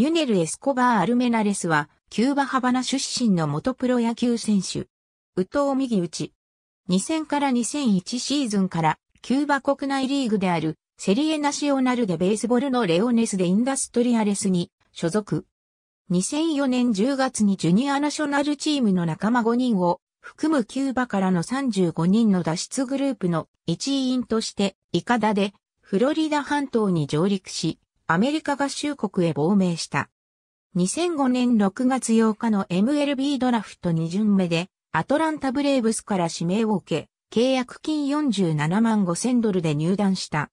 ユネル・エスコバー・アルメナレスは、キューバ・ハバナ出身の元プロ野球選手。宇藤右打ち。2000から2001シーズンから、キューバ国内リーグである、セリエナシオナルでベースボールのレオネスでインダストリアレスに所属。2004年10月にジュニアナショナルチームの仲間5人を含むキューバからの35人の脱出グループの一員としてイカダでフロリダ半島に上陸し、アメリカ合衆国へ亡命した。2005年6月8日の MLB ドラフト2巡目で、アトランタブレーブスから指名を受け、契約金47万5千ドルで入団した。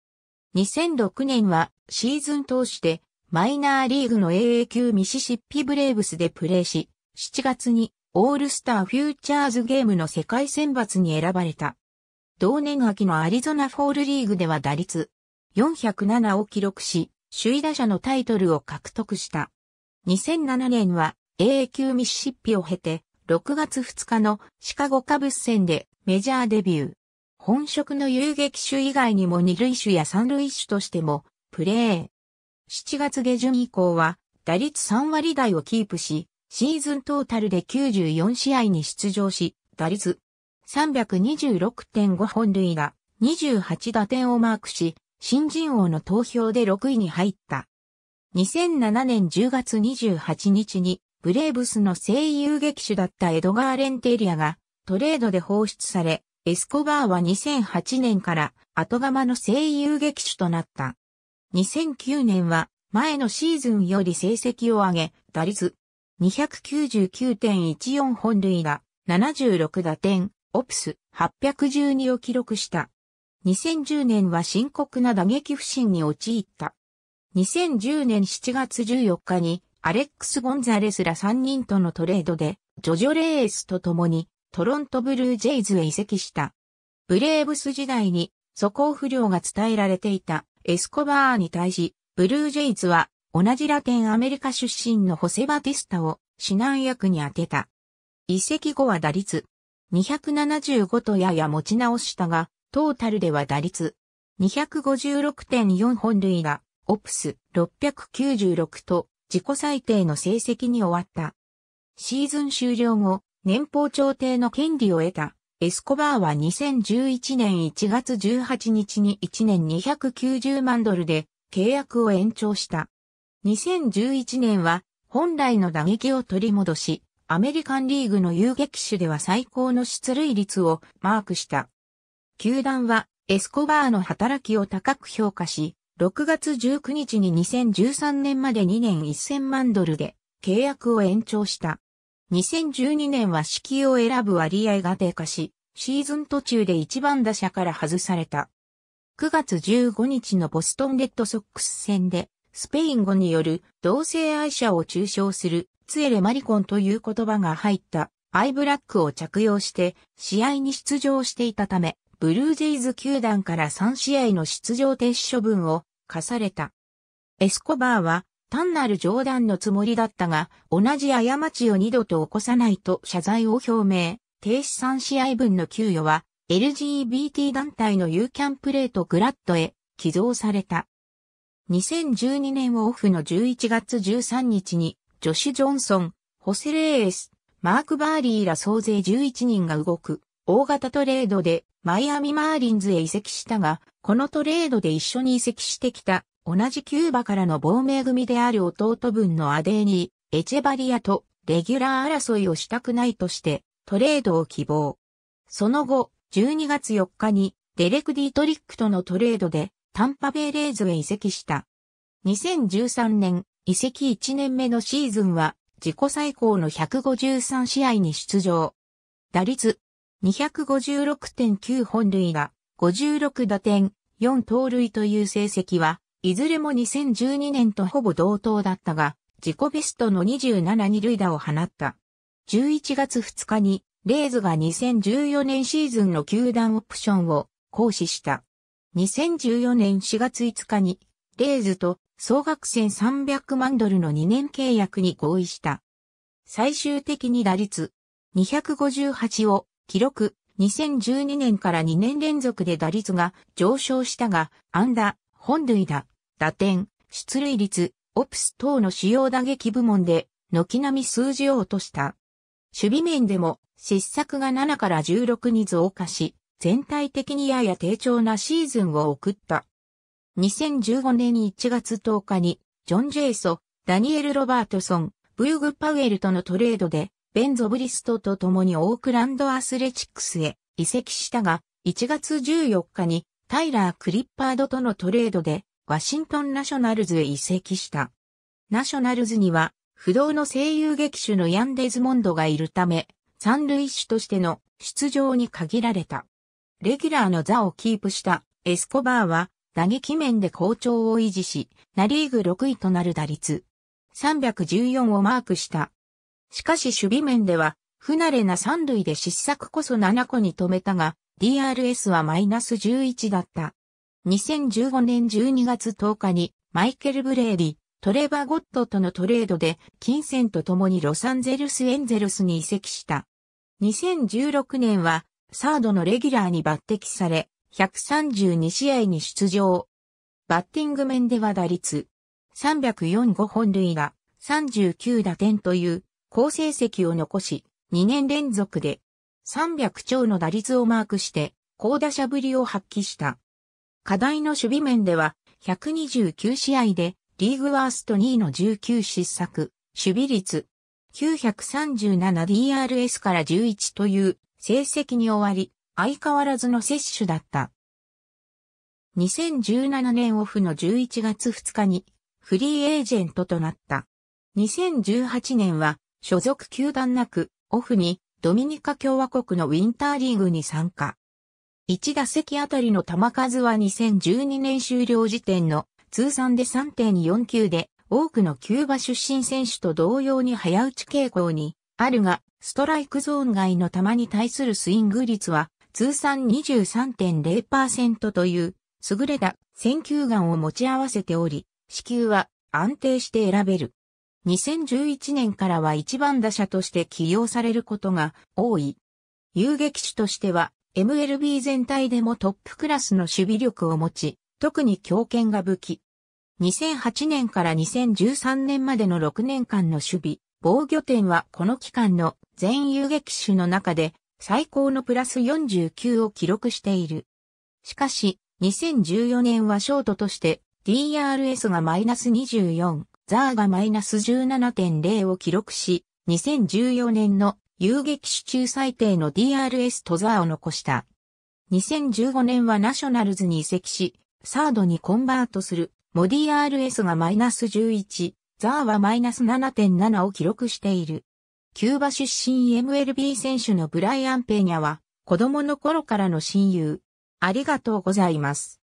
2006年はシーズン通してマイナーリーグの AA 級ミシシッピブレーブスでプレーし、7月にオールスターフューチャーズゲームの世界選抜に選ばれた。同年秋のアリゾナフォールリーグでは打率407を記録し、首位打者のタイトルを獲得した。2007年は A 級ミシシッピを経て、6月2日のシカゴカブス戦でメジャーデビュー。本職の遊撃手以外にも二塁手や三塁手としてもプレー。7月下旬以降は打率3割台をキープし、シーズントータルで94試合に出場し、打率326.5本塁打、28打点をマークし、新人王の投票で6位に入った。2007年10月28日に、ブレーブスの声優劇手だったエドガー・レンテリアがトレードで放出され、エスコバーは2008年から後釜の声優劇手となった。2009年は前のシーズンより成績を上げ、打率299.14本塁打、76打点、オプス812を記録した。2010年は深刻な打撃不振に陥った。2010年7月14日にアレックス・ゴンザレスら3人とのトレードでジョジョ・レースと共にトロント・ブルージェイズへ移籍した。ブレーブス時代に素行不良が伝えられていたエスコバーに対しブルージェイズは同じラテンアメリカ出身のホセ・バティスタを指南役に当てた。移籍後は打率275とやや持ち直したが、トータルでは打率256.4本塁打、オプス696と自己最低の成績に終わった。シーズン終了後、年俸調停の権利を得た。エスコバーは2011年1月18日に1年290万ドルで契約を延長した。2011年は本来の打撃を取り戻し、アメリカンリーグの遊撃手では最高の出塁率をマークした。球団はエスコバーの働きを高く評価し、6月19日に2013年まで2年1000万ドルで契約を延長した。2012年は指揮を選ぶ割合が低下し、シーズン途中で1番打者から外された。9月15日のボストンレッドソックス戦で、スペイン語による同性愛者を中傷するツエレマリコンという言葉が入ったアイブラックを着用して試合に出場していたため、ブルージェイズ球団から3試合の出場停止処分を課された。エスコバーは単なる冗談のつもりだったが、同じ過ちを二度と起こさないと謝罪を表明、停止3試合分の給与は LGBT 団体の U キャンプレートグラッドへ寄贈された。2012年オフの11月13日に、ジョシュ・ジョンソン、ホセレーエス、マーク・バーリーら総勢11人が動く大型トレードでマイアミマーリンズへ移籍したが、このトレードで一緒に移籍してきた同じキューバからの亡命組である弟分のアデーニー、エチェバリアとレギュラー争いをしたくないとしてトレードを希望。その後、12月4日にデレク・ディートリックとのトレードでタンパベイレーズへ移籍した。2013年、移籍1年目のシーズンは自己最高の153試合に出場。打率256.9本塁打、56打点、4盗塁という成績は、いずれも2012年とほぼ同等だったが、自己ベストの27二塁打を放った。11月2日に、レイズが2014年シーズンの球団オプションを行使した。2014年4月5日に、レイズと総額1300万ドルの2年契約に合意した。最終的に打率258を記録、2012年から2年連続で打率が上昇したが、安打、本塁打、打点、出塁率、オプス等の主要打撃部門で、軒並み数字を落とした。守備面でも、失策が7から16に増加し、全体的にやや低調なシーズンを送った。2015年1月10日に、ジョン・ジェイソ、ダニエル・ロバートソン、ブーグ・パウエルとのトレードで、ベン・ゾブリストと共にオークランドアスレチックスへ移籍したが、1月14日にタイラー・クリッパードとのトレードでワシントン・ナショナルズへ移籍した。ナショナルズには不動の声優劇手のヤン・デズモンドがいるため、三塁手としての出場に限られた。レギュラーの座をキープしたエスコバーは打撃面で好調を維持し、ナリーグ6位となる打率314をマークしたしかし守備面では、不慣れな三塁で失策こそ7個に止めたが、DRS はマイナス11だった。2015年12月10日に、マイケル・ブレーディ、トレバー・ゴットとのトレードで、金銭と共にロサンゼルス・エンゼルスに移籍した。2016年は、サードのレギュラーに抜擢され、132試合に出場。バッティング面では打率、345本塁打、39打点という好成績を残し、2年連続で300超の打率をマークして、高打者ぶりを発揮した。課題の守備面では、129試合でリーグワースト2位の19失策、守備率 937DRS から11という成績に終わり、相変わらずの摂取だった。2017年オフの11月2日にフリーエージェントとなった。2018年は所属球団なく、オフにドミニカ共和国のウィンターリーグに参加。1打席あたりの球数は2012年終了時点の通算で3.49で、多くのキューバ出身選手と同様に早打ち傾向にあるが、ストライクゾーン外の球に対するスイング率は通算23.0%という優れた選球眼を持ち合わせており、支球は安定して選べる。2011年からは1番打者として起用されることが多い。遊撃手としては MLB 全体でもトップクラスの守備力を持ち、特に強肩が武器。2008年から2013年までの6年間の守備、防御点はこの期間の全遊撃手の中で最高のプラス49を記録している。しかし、2014年はショートとして DRS がマイナス24。ザーがマイナス17.0を記録し、2014年の遊撃手中最低の DRS とザーを残した。2015年はナショナルズに移籍し、サードにコンバートする、モ DRS がマイナス11、ザーはマイナス7.7を記録している。キューバ出身 MLB 選手のブライアン・ペーニャは、子供の頃からの親友。ありがとうございます。